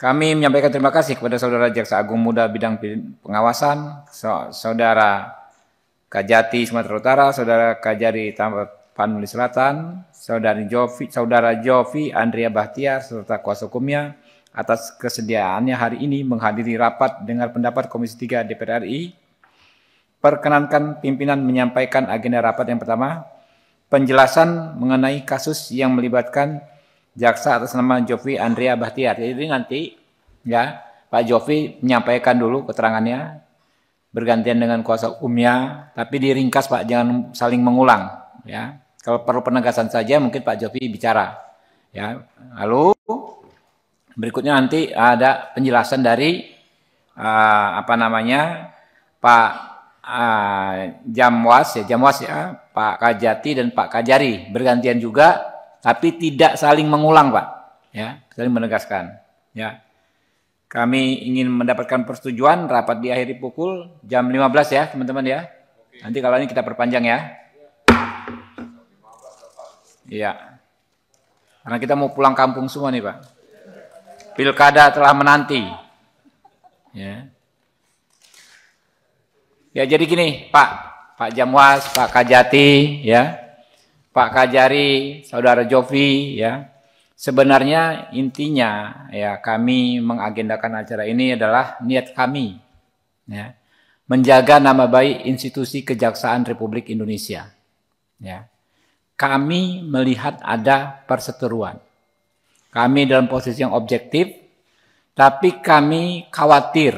Kami menyampaikan terima kasih kepada Saudara Jaksa Agung Muda Bidang Pengawasan, Saudara Kajati Sumatera Utara, Saudara Kajari Panuli Selatan, Saudara Jovi, Saudara Jovi Andrea Bahtiar serta kuasa hukumnya atas kesediaannya hari ini menghadiri rapat dengan pendapat Komisi 3 DPR RI. Perkenankan pimpinan menyampaikan agenda rapat yang pertama, penjelasan mengenai kasus yang melibatkan jaksa atas nama Jovi Andrea Bahtiar. Jadi nanti ya Pak Jovi menyampaikan dulu keterangannya bergantian dengan kuasa umumnya, tapi diringkas Pak, jangan saling mengulang ya. Kalau perlu penegasan saja mungkin Pak Jovi bicara ya. Lalu berikutnya nanti ada penjelasan dari uh, apa namanya Pak uh, Jamwas ya Jamwas ya Pak Kajati dan Pak Kajari bergantian juga tapi tidak saling mengulang, Pak. Ya, saling menegaskan. Ya. Kami ingin mendapatkan persetujuan rapat diakhiri pukul jam 15 ya, teman-teman ya. Nanti kalau ini kita perpanjang ya. Iya. Karena kita mau pulang kampung semua nih, Pak. Pilkada telah menanti. Ya. Ya jadi gini, Pak, Pak Jamwas, Pak Kajati, ya. Pak Kajari, Saudara Jovi ya. Sebenarnya intinya ya kami mengagendakan acara ini adalah niat kami ya menjaga nama baik institusi Kejaksaan Republik Indonesia ya. Kami melihat ada perseteruan. Kami dalam posisi yang objektif tapi kami khawatir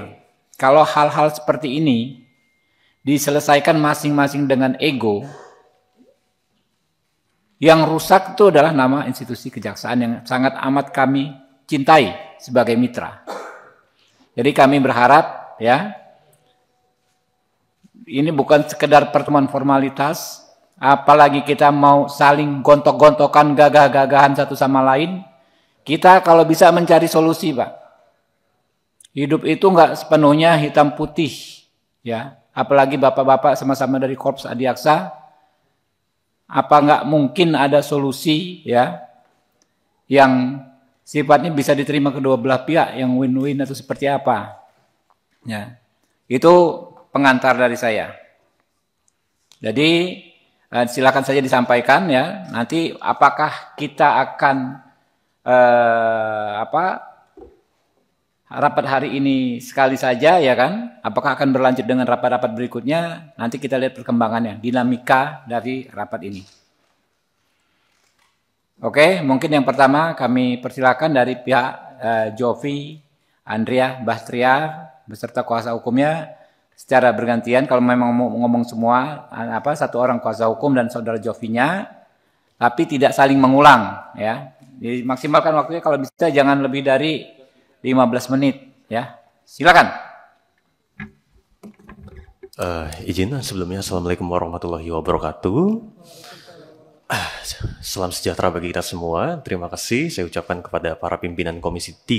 kalau hal-hal seperti ini diselesaikan masing-masing dengan ego, yang rusak itu adalah nama institusi kejaksaan yang sangat amat kami cintai sebagai mitra. Jadi kami berharap ya ini bukan sekedar pertemuan formalitas, apalagi kita mau saling gontok-gontokan gagah-gagahan satu sama lain. Kita kalau bisa mencari solusi, Pak. Hidup itu enggak sepenuhnya hitam putih, ya. Apalagi bapak-bapak sama-sama dari Korps Adiaksa, apa nggak mungkin ada solusi ya yang sifatnya bisa diterima kedua belah pihak yang win-win atau seperti apa ya itu pengantar dari saya jadi eh, silakan saja disampaikan ya nanti apakah kita akan eh, apa rapat hari ini sekali saja ya kan? Apakah akan berlanjut dengan rapat-rapat berikutnya? Nanti kita lihat perkembangannya, dinamika dari rapat ini. Oke, mungkin yang pertama kami persilakan dari pihak eh, Jovi Andrea Bastria, beserta kuasa hukumnya secara bergantian kalau memang mau ngomong semua apa satu orang kuasa hukum dan saudara Jovinya tapi tidak saling mengulang ya. Jadi maksimalkan waktunya kalau bisa jangan lebih dari 15 menit ya. Silakan. Uh, izin eh, sebelumnya Assalamualaikum warahmatullahi wabarakatuh. Ah, salam sejahtera bagi kita semua. Terima kasih saya ucapkan kepada para pimpinan Komisi 3 uh,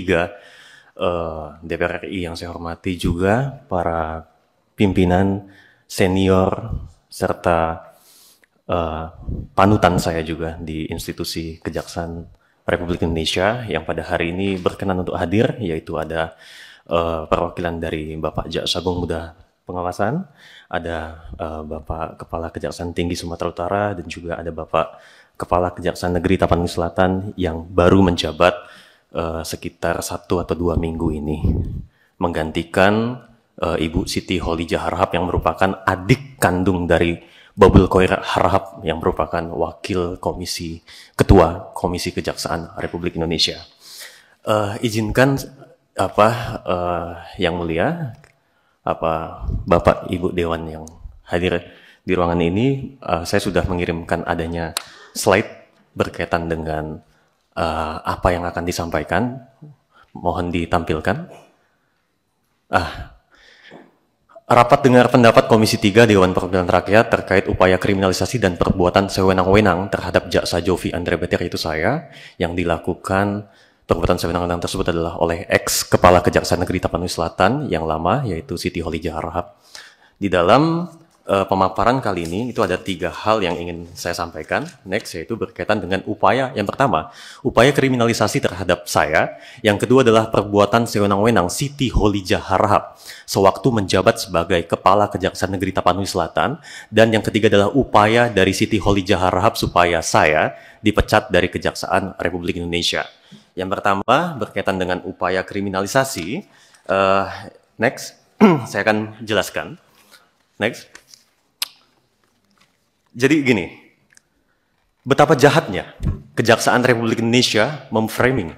eh, DPR RI yang saya hormati juga para pimpinan senior serta uh, panutan saya juga di institusi kejaksaan Republik Indonesia yang pada hari ini berkenan untuk hadir yaitu ada uh, perwakilan dari Bapak Jaksa Agung Muda Pengawasan, ada uh, Bapak Kepala Kejaksaan Tinggi Sumatera Utara dan juga ada Bapak Kepala Kejaksaan Negeri Tapanuli Selatan yang baru menjabat uh, sekitar satu atau dua minggu ini menggantikan uh, Ibu Siti Holi Jaharhab yang merupakan adik kandung dari Babul Koir Harahap yang merupakan wakil komisi ketua Komisi Kejaksaan Republik Indonesia. Uh, izinkan apa uh, yang mulia apa Bapak Ibu Dewan yang hadir di ruangan ini uh, saya sudah mengirimkan adanya slide berkaitan dengan uh, apa yang akan disampaikan mohon ditampilkan. Ah, Rapat dengar pendapat Komisi 3 Dewan Perwakilan Rakyat terkait upaya kriminalisasi dan perbuatan sewenang-wenang terhadap jaksa Jovi Andre Beter itu saya yang dilakukan perbuatan sewenang-wenang tersebut adalah oleh ex Kepala Kejaksaan Negeri Tapanui Selatan yang lama yaitu Siti Holijah Harahap. Di dalam uh, pemaparan kali ini itu ada tiga hal yang ingin saya sampaikan. Next yaitu berkaitan dengan upaya yang pertama, upaya kriminalisasi terhadap saya. Yang kedua adalah perbuatan sewenang-wenang Siti Holi Harahap sewaktu menjabat sebagai Kepala Kejaksaan Negeri Tapanuli Selatan. Dan yang ketiga adalah upaya dari Siti Holi Harahap supaya saya dipecat dari Kejaksaan Republik Indonesia. Yang pertama berkaitan dengan upaya kriminalisasi. Uh, next, saya akan jelaskan. Next. Jadi gini, betapa jahatnya Kejaksaan Republik Indonesia memframing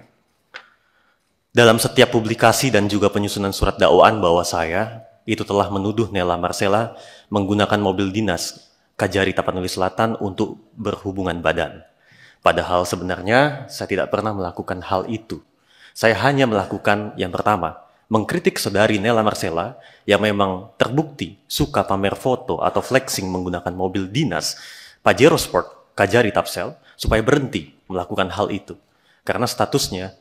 dalam setiap publikasi dan juga penyusunan surat dakwaan bahwa saya itu telah menuduh Nela Marcella menggunakan mobil dinas Kajari Tapanuli Selatan untuk berhubungan badan. Padahal sebenarnya saya tidak pernah melakukan hal itu. Saya hanya melakukan yang pertama, mengkritik saudari Nela Marcella yang memang terbukti suka pamer foto atau flexing menggunakan mobil dinas Pajero Sport kajari Tapsel supaya berhenti melakukan hal itu. Karena statusnya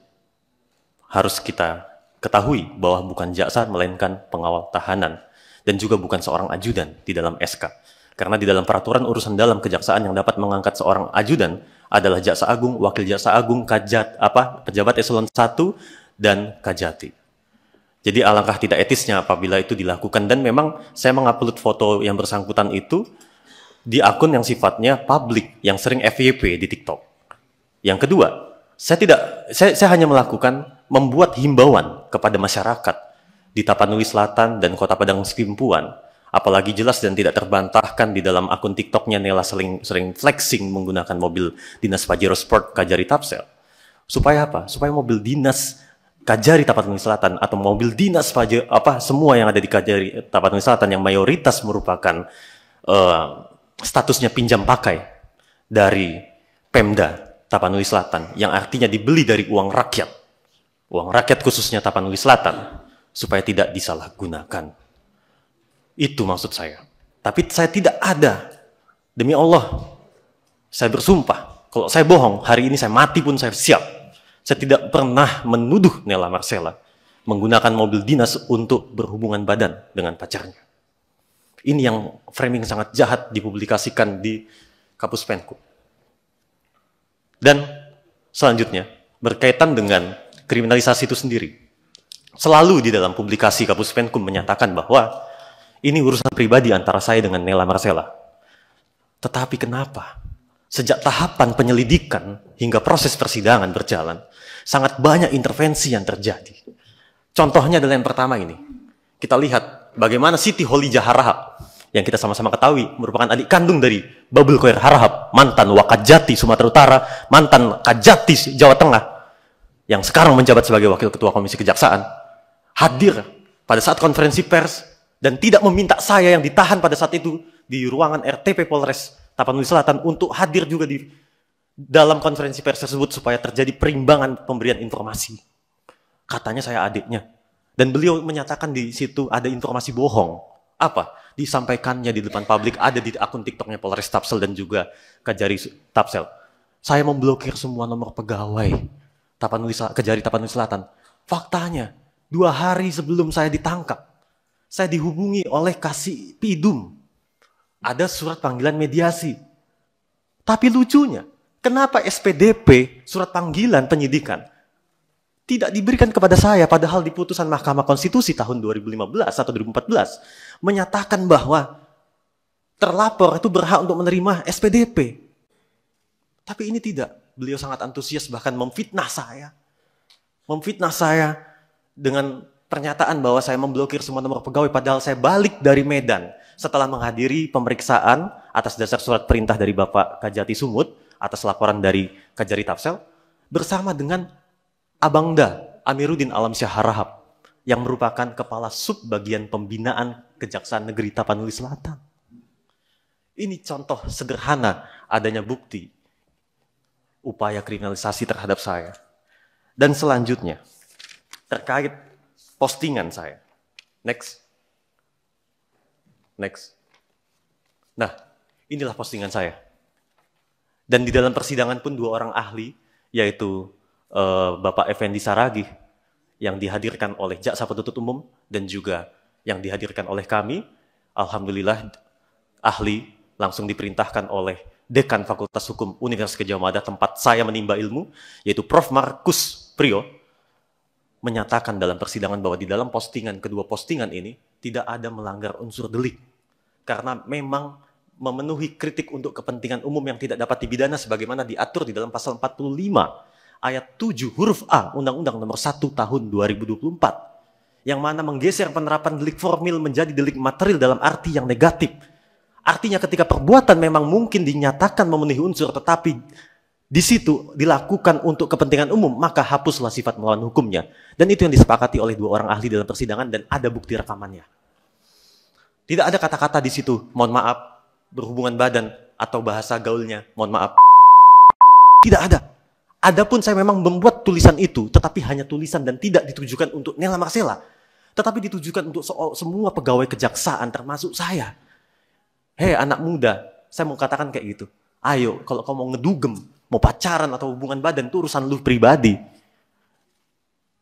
harus kita ketahui bahwa bukan jaksa melainkan pengawal tahanan dan juga bukan seorang ajudan di dalam SK. Karena di dalam peraturan urusan dalam kejaksaan yang dapat mengangkat seorang ajudan adalah jaksa agung, wakil jaksa agung, kajat apa pejabat eselon 1 dan kajati. Jadi alangkah tidak etisnya apabila itu dilakukan dan memang saya mengupload foto yang bersangkutan itu di akun yang sifatnya publik yang sering FYP di TikTok. Yang kedua, saya tidak saya, saya hanya melakukan membuat himbauan kepada masyarakat di Tapanuli Selatan dan Kota Padang Setimpuan. Apalagi jelas dan tidak terbantahkan di dalam akun TikToknya Nela sering sering flexing menggunakan mobil dinas Pajero Sport Kajari Tapsel. Supaya apa? Supaya mobil dinas Kajari Tapanuli Selatan atau mobil dinas Fajar, apa semua yang ada di Kajari Tapanuli Selatan yang mayoritas merupakan uh, statusnya pinjam pakai dari Pemda Tapanuli Selatan yang artinya dibeli dari uang rakyat. Uang rakyat khususnya Tapanuli Selatan supaya tidak disalahgunakan. Itu maksud saya. Tapi saya tidak ada demi Allah saya bersumpah kalau saya bohong hari ini saya mati pun saya siap saya tidak pernah menuduh Nella Marcella menggunakan mobil dinas untuk berhubungan badan dengan pacarnya. Ini yang framing sangat jahat dipublikasikan di kampus Penku. Dan selanjutnya, berkaitan dengan kriminalisasi itu sendiri. Selalu di dalam publikasi kampus Penkum menyatakan bahwa ini urusan pribadi antara saya dengan Nela Marcella. Tetapi kenapa sejak tahapan penyelidikan hingga proses persidangan berjalan, sangat banyak intervensi yang terjadi. Contohnya adalah yang pertama ini. Kita lihat bagaimana Siti Holija Harahap yang kita sama-sama ketahui merupakan adik kandung dari Babul Khair Harahap, mantan Wakajati Sumatera Utara, mantan Kajati Jawa Tengah, yang sekarang menjabat sebagai Wakil Ketua Komisi Kejaksaan, hadir pada saat konferensi pers dan tidak meminta saya yang ditahan pada saat itu di ruangan RTP Polres Tapanuli Selatan untuk hadir juga di dalam konferensi pers tersebut supaya terjadi perimbangan pemberian informasi. Katanya saya adiknya. Dan beliau menyatakan di situ ada informasi bohong. Apa? Disampaikannya di depan publik, ada di akun TikToknya Polres Tapsel dan juga Kajari Tapsel. Saya memblokir semua nomor pegawai Tapanuli, Kejari Tapanuli Selatan. Faktanya, dua hari sebelum saya ditangkap, saya dihubungi oleh Kasih Pidum, ada surat panggilan mediasi. Tapi lucunya, kenapa SPDP, surat panggilan penyidikan, tidak diberikan kepada saya padahal di putusan Mahkamah Konstitusi tahun 2015 atau 2014 menyatakan bahwa terlapor itu berhak untuk menerima SPDP. Tapi ini tidak. Beliau sangat antusias bahkan memfitnah saya. Memfitnah saya dengan pernyataan bahwa saya memblokir semua nomor pegawai padahal saya balik dari Medan setelah menghadiri pemeriksaan atas dasar surat perintah dari Bapak Kajati Sumut atas laporan dari Kajari Tafsel bersama dengan Abangda Amiruddin Alam Syaharahab yang merupakan kepala sub bagian pembinaan Kejaksaan Negeri Tapanuli Selatan. Ini contoh sederhana adanya bukti upaya kriminalisasi terhadap saya. Dan selanjutnya, terkait postingan saya. Next. Next. Nah, inilah postingan saya. Dan di dalam persidangan pun dua orang ahli, yaitu uh, Bapak Effendi Saragi yang dihadirkan oleh jaksa penuntut umum dan juga yang dihadirkan oleh kami, alhamdulillah ahli langsung diperintahkan oleh dekan Fakultas Hukum Universitas Gejah tempat saya menimba ilmu, yaitu Prof. Markus Prio, menyatakan dalam persidangan bahwa di dalam postingan kedua postingan ini tidak ada melanggar unsur delik karena memang memenuhi kritik untuk kepentingan umum yang tidak dapat dipidana sebagaimana diatur di dalam pasal 45 ayat 7 huruf A Undang-Undang Nomor 1 Tahun 2024 yang mana menggeser penerapan delik formil menjadi delik material dalam arti yang negatif. Artinya ketika perbuatan memang mungkin dinyatakan memenuhi unsur tetapi di situ dilakukan untuk kepentingan umum, maka hapuslah sifat melawan hukumnya. Dan itu yang disepakati oleh dua orang ahli dalam persidangan dan ada bukti rekamannya. Tidak ada kata-kata di situ, mohon maaf, berhubungan badan atau bahasa gaulnya, mohon maaf. Tidak ada. Adapun saya memang membuat tulisan itu, tetapi hanya tulisan dan tidak ditujukan untuk Nela Marcella. Tetapi ditujukan untuk semua pegawai kejaksaan, termasuk saya. Hei anak muda, saya mau katakan kayak gitu. Ayo, kalau kau mau ngedugem, mau pacaran atau hubungan badan itu urusan lu pribadi.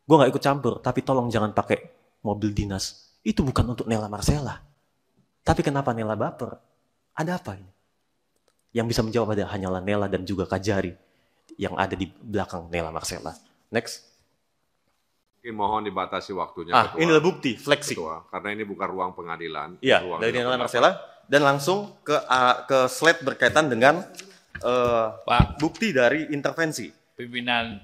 Gue gak ikut campur, tapi tolong jangan pakai mobil dinas. Itu bukan untuk Nela Marcella. Tapi kenapa Nela baper? Ada apa ini? Yang bisa menjawab ada hanyalah Nela dan juga Kajari yang ada di belakang Nela Marcella. Next. Ini mohon dibatasi waktunya. Ah, ini adalah bukti fleksi. Ketua, karena ini bukan ruang pengadilan. Iya, dari Nela Marcella dan langsung ke uh, ke slide berkaitan dengan uh, Pak bukti dari intervensi. Pimpinan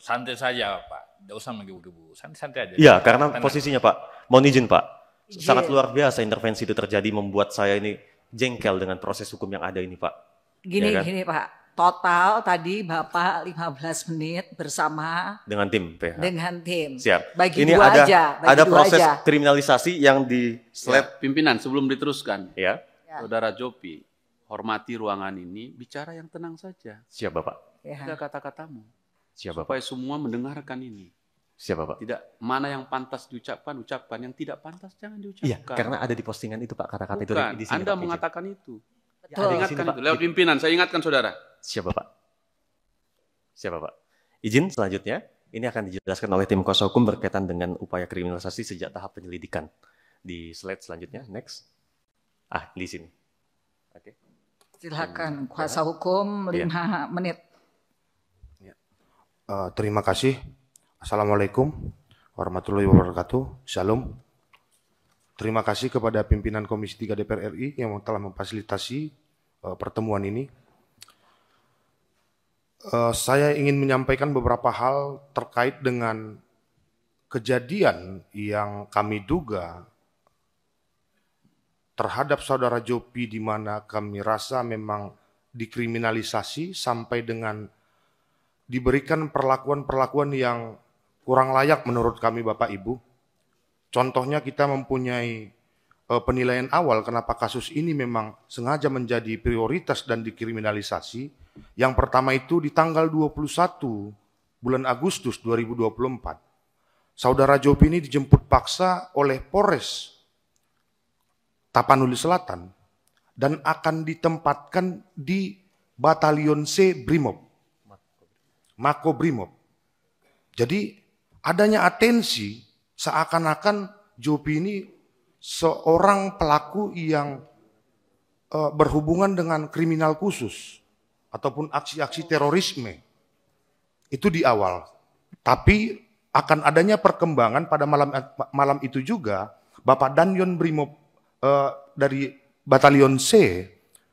santai saja Pak, tidak usah menggebu-gebu, santai-santai aja. Iya, karena Tenang. posisinya Pak, mohon izin Pak, yeah. sangat luar biasa intervensi itu terjadi membuat saya ini jengkel dengan proses hukum yang ada ini Pak. Gini, ya kan? gini Pak, total tadi Bapak 15 menit bersama dengan tim PH. Dengan tim. Siap. Bagi Ini dua ada aja, bagi ada dua proses aja. kriminalisasi yang di slide ya, pimpinan sebelum diteruskan. Ya. ya. Saudara Jopi hormati ruangan ini, bicara yang tenang saja. Siapa Pak? Tidak ya. kata-katamu. Siapa Pak? Supaya semua mendengarkan ini. Siapa Pak? Tidak, mana yang pantas diucapkan, ucapkan. Yang tidak pantas jangan diucapkan. Iya, karena ada di postingan itu Pak, kata-kata itu. Di sini, Anda Pak, mengatakan izin. itu. Ya, ingatkan sini, kan itu, lewat pimpinan. Saya ingatkan saudara. Siapa Pak? Siapa Pak? Izin selanjutnya, ini akan dijelaskan oleh tim kuasa hukum berkaitan dengan upaya kriminalisasi sejak tahap penyelidikan. Di slide selanjutnya, next. Ah, di sini. Oke. Okay. Silakan iya. kuasa hukum iya. lima ya. menit. Ya. Uh, terima kasih. Assalamualaikum warahmatullahi wabarakatuh. Shalom. Terima kasih kepada pimpinan Komisi 3 DPR RI yang telah memfasilitasi uh, pertemuan ini. Uh, saya ingin menyampaikan beberapa hal terkait dengan kejadian yang kami duga terhadap saudara Jopi di mana kami rasa memang dikriminalisasi sampai dengan diberikan perlakuan-perlakuan yang kurang layak menurut kami Bapak Ibu. Contohnya kita mempunyai eh, penilaian awal kenapa kasus ini memang sengaja menjadi prioritas dan dikriminalisasi. Yang pertama itu di tanggal 21 bulan Agustus 2024. Saudara Jopi ini dijemput paksa oleh Polres Tapanuli Selatan dan akan ditempatkan di Batalion C Brimob. Mako Brimob. Jadi adanya atensi seakan-akan Jopi ini seorang pelaku yang uh, berhubungan dengan kriminal khusus ataupun aksi-aksi terorisme. Itu di awal. Tapi akan adanya perkembangan pada malam malam itu juga Bapak Danyon Brimob uh, dari batalion C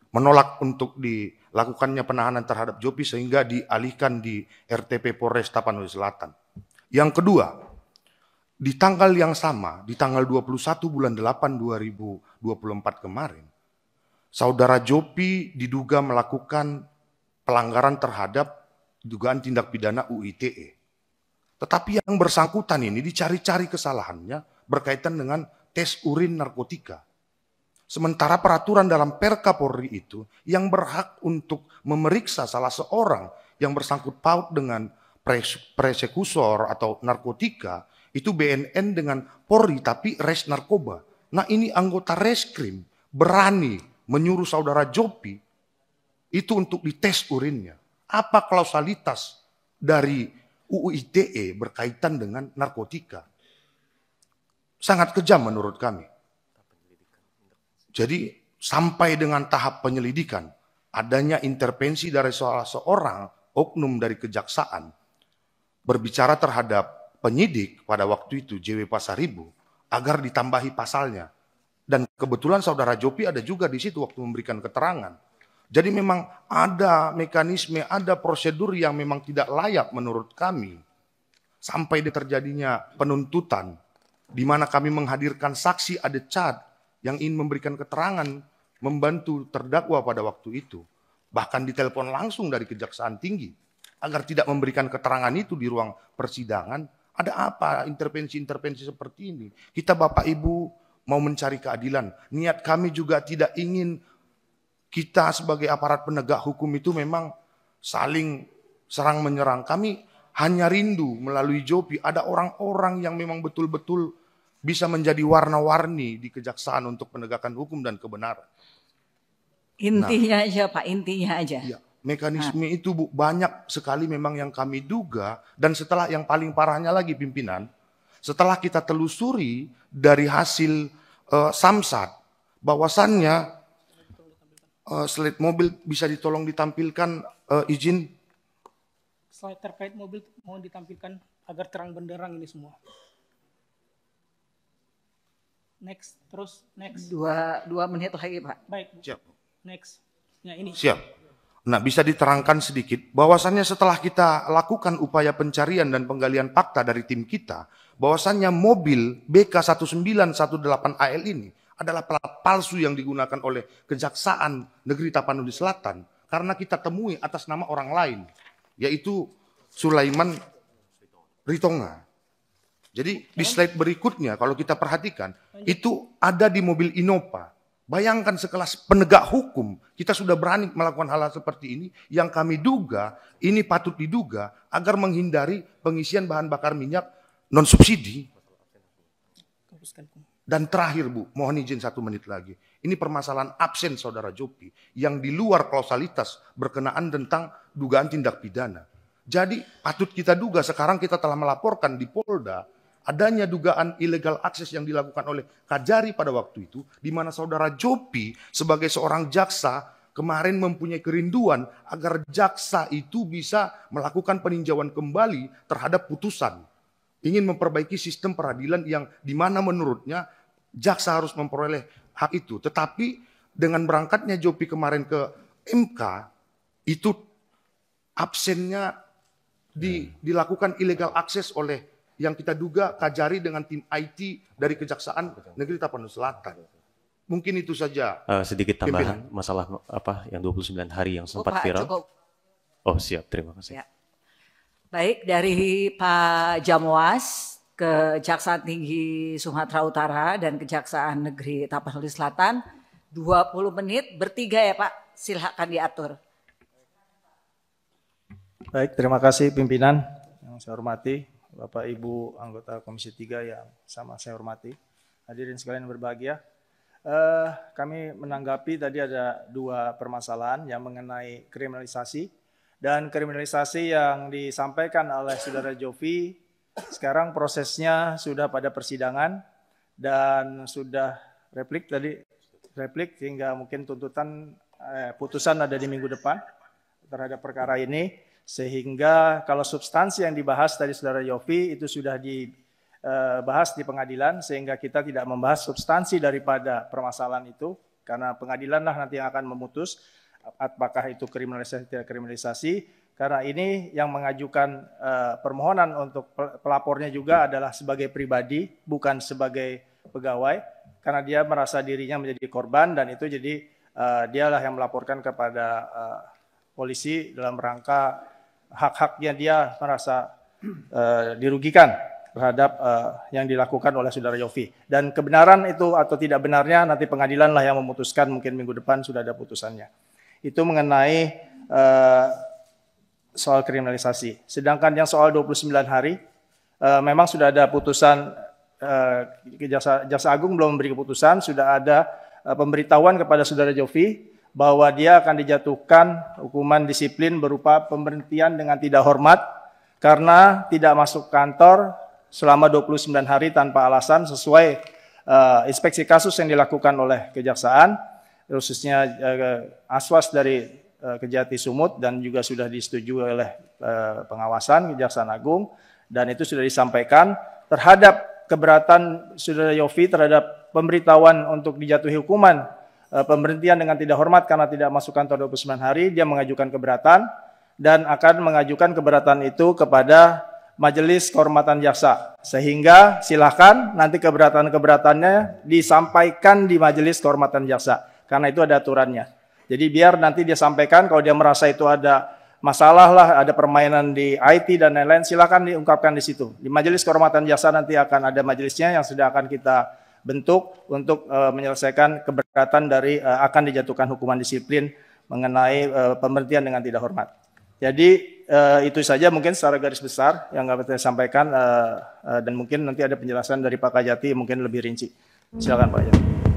menolak untuk dilakukannya penahanan terhadap Jopi sehingga dialihkan di RTP Polres Tapanuli Selatan. Yang kedua, di tanggal yang sama, di tanggal 21 bulan 8 2024 kemarin, saudara Jopi diduga melakukan pelanggaran terhadap dugaan tindak pidana UITE. Tetapi yang bersangkutan ini dicari-cari kesalahannya berkaitan dengan tes urin narkotika. Sementara peraturan dalam Perka Polri itu yang berhak untuk memeriksa salah seorang yang bersangkut paut dengan persekusor atau narkotika itu BNN dengan Polri tapi res narkoba. Nah ini anggota reskrim berani menyuruh saudara Jopi itu untuk dites urinnya. Apa klausalitas dari UU ITE berkaitan dengan narkotika? Sangat kejam menurut kami. Jadi sampai dengan tahap penyelidikan, adanya intervensi dari salah seorang oknum dari kejaksaan berbicara terhadap penyidik pada waktu itu JW Pasaribu agar ditambahi pasalnya. Dan kebetulan saudara Jopi ada juga di situ waktu memberikan keterangan. Jadi memang ada mekanisme, ada prosedur yang memang tidak layak menurut kami sampai terjadinya penuntutan di mana kami menghadirkan saksi ada cat yang ingin memberikan keterangan membantu terdakwa pada waktu itu, bahkan ditelepon langsung dari kejaksaan tinggi agar tidak memberikan keterangan itu di ruang persidangan. Ada apa intervensi-intervensi seperti ini? Kita Bapak Ibu mau mencari keadilan. Niat kami juga tidak ingin kita sebagai aparat penegak hukum itu memang saling serang menyerang. Kami hanya rindu melalui Jopi ada orang-orang yang memang betul-betul bisa menjadi warna-warni di kejaksaan untuk penegakan hukum dan kebenaran. Intinya nah, aja Pak, intinya aja. Ya, mekanisme nah. itu Bu, banyak sekali memang yang kami duga dan setelah yang paling parahnya lagi pimpinan, setelah kita telusuri dari hasil uh, samsat bahwasannya uh, eh, slide mobil bisa ditolong ditampilkan uh, izin slide terkait mobil mohon ditampilkan agar terang benderang ini semua. Next, terus next. Dua, dua menit lagi Pak. Baik. Siap. Next. Ya ini. Siap. Nah, bisa diterangkan sedikit bahwasannya setelah kita lakukan upaya pencarian dan penggalian fakta dari tim kita, bahwasannya mobil BK1918AL ini adalah plat palsu yang digunakan oleh Kejaksaan Negeri Tapanuli Selatan karena kita temui atas nama orang lain, yaitu Sulaiman Ritonga. Jadi okay. di slide berikutnya kalau kita perhatikan Lanjut. itu ada di mobil Innova. Bayangkan sekelas penegak hukum kita sudah berani melakukan hal-hal seperti ini yang kami duga ini patut diduga agar menghindari pengisian bahan bakar minyak non subsidi. Dan terakhir Bu, mohon izin satu menit lagi. Ini permasalahan absen saudara Jopi yang di luar kausalitas berkenaan tentang dugaan tindak pidana. Jadi patut kita duga sekarang kita telah melaporkan di Polda adanya dugaan ilegal akses yang dilakukan oleh Kajari pada waktu itu, di mana saudara Jopi sebagai seorang jaksa kemarin mempunyai kerinduan agar jaksa itu bisa melakukan peninjauan kembali terhadap putusan. Ingin memperbaiki sistem peradilan yang di mana menurutnya jaksa harus memperoleh hak itu. Tetapi dengan berangkatnya Jopi kemarin ke MK, itu absennya di, hmm. dilakukan ilegal akses oleh yang kita duga Kajari dengan tim IT dari Kejaksaan Negeri Tapanuli Selatan. Mungkin itu saja. Uh, sedikit tambahan pimpinan. masalah apa yang 29 hari yang sempat oh, viral. Cukup. Oh, siap. Terima kasih. Ya. Baik, dari Pak Jamwas Kejaksaan Tinggi Sumatera Utara dan Kejaksaan Negeri Tapanuli Selatan 20 menit bertiga ya Pak, silahkan diatur. Baik, terima kasih pimpinan yang saya hormati, Bapak Ibu anggota Komisi 3 yang sama saya hormati, hadirin sekalian berbahagia. Eh, kami menanggapi tadi ada dua permasalahan yang mengenai kriminalisasi dan kriminalisasi yang disampaikan oleh Saudara Jovi sekarang prosesnya sudah pada persidangan dan sudah replik tadi replik hingga mungkin tuntutan eh, putusan ada di minggu depan terhadap perkara ini sehingga kalau substansi yang dibahas tadi Saudara Yofi itu sudah dibahas eh, di pengadilan sehingga kita tidak membahas substansi daripada permasalahan itu karena pengadilanlah nanti yang akan memutus apakah itu kriminalisasi tidak kriminalisasi karena ini yang mengajukan eh, permohonan untuk pelapornya juga adalah sebagai pribadi bukan sebagai pegawai karena dia merasa dirinya menjadi korban dan itu jadi eh, dialah yang melaporkan kepada polisi dalam rangka hak-haknya dia merasa uh, dirugikan terhadap uh, yang dilakukan oleh saudara Yofi. Dan kebenaran itu atau tidak benarnya nanti pengadilan lah yang memutuskan mungkin minggu depan sudah ada putusannya. Itu mengenai uh, soal kriminalisasi. Sedangkan yang soal 29 hari uh, memang sudah ada putusan uh, Jaksa, Jaksa Agung belum memberi keputusan, sudah ada uh, pemberitahuan kepada saudara Jovi bahwa dia akan dijatuhkan hukuman disiplin berupa pemberhentian dengan tidak hormat karena tidak masuk kantor selama 29 hari tanpa alasan sesuai uh, inspeksi kasus yang dilakukan oleh kejaksaan khususnya uh, aswas dari uh, Kejati Sumut dan juga sudah disetujui oleh uh, pengawasan Kejaksaan Agung dan itu sudah disampaikan terhadap keberatan Saudara Yofi terhadap pemberitahuan untuk dijatuhi hukuman Eh, pemberhentian dengan tidak hormat karena tidak masuk kantor 29 hari, dia mengajukan keberatan dan akan mengajukan keberatan itu kepada Majelis Kehormatan Jaksa. Sehingga silahkan nanti keberatan-keberatannya disampaikan di Majelis Kehormatan Jaksa. Karena itu ada aturannya. Jadi biar nanti dia sampaikan kalau dia merasa itu ada masalah lah, ada permainan di IT dan lain-lain, silahkan diungkapkan di situ. Di Majelis Kehormatan Jaksa nanti akan ada majelisnya yang sudah akan kita bentuk untuk uh, menyelesaikan keberatan dari uh, akan dijatuhkan hukuman disiplin mengenai uh, pemberhentian dengan tidak hormat. Jadi uh, itu saja mungkin secara garis besar yang dapat saya sampaikan uh, uh, dan mungkin nanti ada penjelasan dari Pak Kajati mungkin lebih rinci. Silakan Pak Kajati.